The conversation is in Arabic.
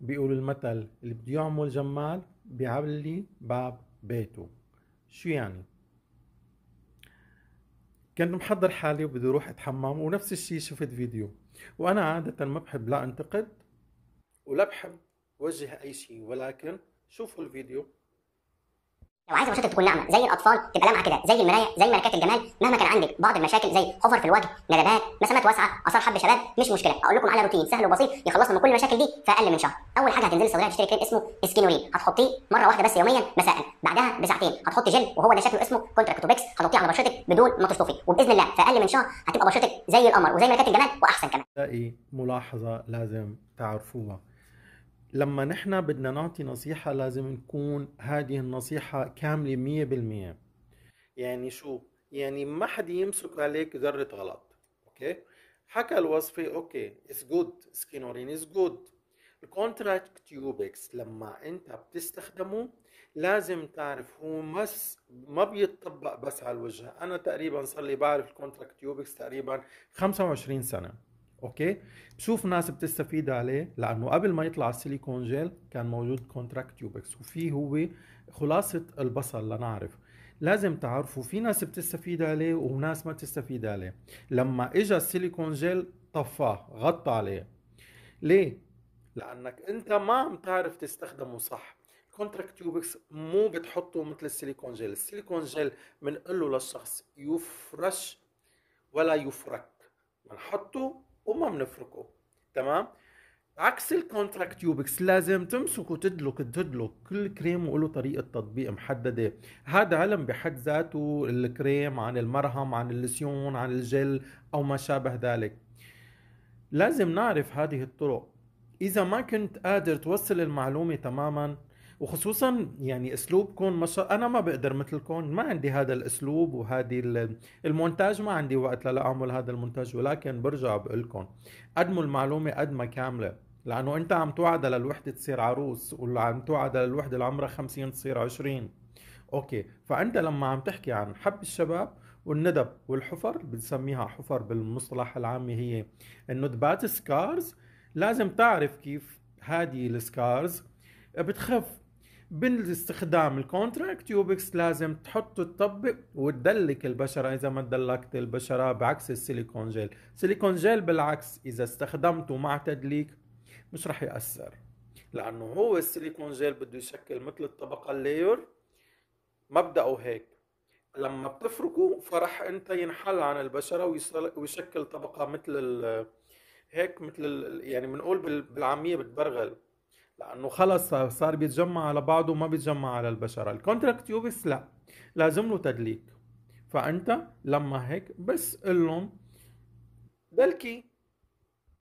بيقول المثل اللي بده يعمل جمال بيعلي باب بيته شو يعني كنت محضر حالي وبدي اروح اتحمم ونفس الشيء شفت فيديو وانا عاده ما بحب لا انتقد ولا بحب وجه اي شيء ولكن شوفوا الفيديو لو عايزه بشرتك تكون ناعمه زي الاطفال تبقى لامعه كده زي المرايه زي ملكات الجمال مهما كان عندك بعض المشاكل زي حفر في الوجه ندبات مسامات واسعه اثار حب شباب مش مشكله اقول لكم على روتين سهل وبسيط يخلصنا من كل المشاكل دي في اقل من شهر اول حاجه هتنزلي الصيدليه تشتري كريم اسمه سكينولين هتحطيه مره واحده بس يوميا مساء بعدها بساعتين هتحطي جل وهو ده شكله اسمه كونتراكتوبكس هتحطيه على بشرتك بدون ما تشطفي وباذن الله في اقل من شهر هتبقى بشرتك زي القمر وزي ملكات الجمال واحسن كمان ده ايه ملاحظه لازم تعرفوها لما نحن بدنا نعطي نصيحة لازم نكون هذه النصيحة كاملة مية بالمية يعني شو؟ يعني ما حد يمسك عليك ذرة غلط اوكي؟ حكى الوصفة اوكي اتس جود سكينورين اتس جود الكونتراكت تيوبكس لما انت بتستخدمه لازم تعرف هو مس ما بيتطبق بس على الوجه انا تقريبا صار لي بعرف الكونتراكت تيوبكس تقريبا 25 سنه اوكي بشوف ناس بتستفيد عليه لانه قبل ما يطلع السيليكون جيل كان موجود كونتراكت تيوبكس وفي هو خلاصه البصل لنعرف لازم تعرفوا في ناس بتستفيد عليه وناس ما بتستفيد عليه لما اجى السيليكون جيل طفاه غطى عليه ليه لانك انت ما عم تعرف تستخدمه صح كونتراكت تيوبكس مو بتحطه مثل السيليكون جيل السيليكون جيل بنقول له للشخص يفرش ولا يفرك بنحطه وما بنفركه تمام عكس الكونتراكت يوبكس لازم تمسك تدلك تدلك كل كريم وله طريقه تطبيق محدده هذا علم بحد ذاته الكريم عن المرهم عن اللسيون عن الجل او ما شابه ذلك لازم نعرف هذه الطرق اذا ما كنت قادر توصل المعلومه تماما وخصوصا يعني اسلوبكم مش انا ما بقدر مثلكم ما عندي هذا الاسلوب وهذه المونتاج ما عندي وقت لاعمل هذا المونتاج ولكن برجع بقول لكم قدموا المعلومه قد ما كامله لانه انت عم توعد للوحده تصير عروس وعم توعد للوحده اللي عمرها 50 تصير 20 اوكي فانت لما عم تحكي عن حب الشباب والندب والحفر بنسميها حفر بالمصطلح العامي هي الندبات سكارز لازم تعرف كيف هذه السكارز بتخف باستخدام الكونتراكت تيوبكس لازم تحط تطبق وتدلك البشره اذا ما تدلكت البشره بعكس السيليكون جيل سيليكون جيل بالعكس اذا استخدمته مع تدليك مش رح ياثر لانه هو السيليكون جيل بده يشكل مثل الطبقه اللاير مبداه هيك لما بتفركه فرح انت ينحل عن البشره ويشكل طبقه مثل هيك مثل يعني بنقول بالعاميه بتبرغل لانه خلص صار بيتجمع على بعضه وما بيتجمع على البشره الكونتراكت يوبس لا لازم له تدليك فانت لما هيك بس قول لهم بلكي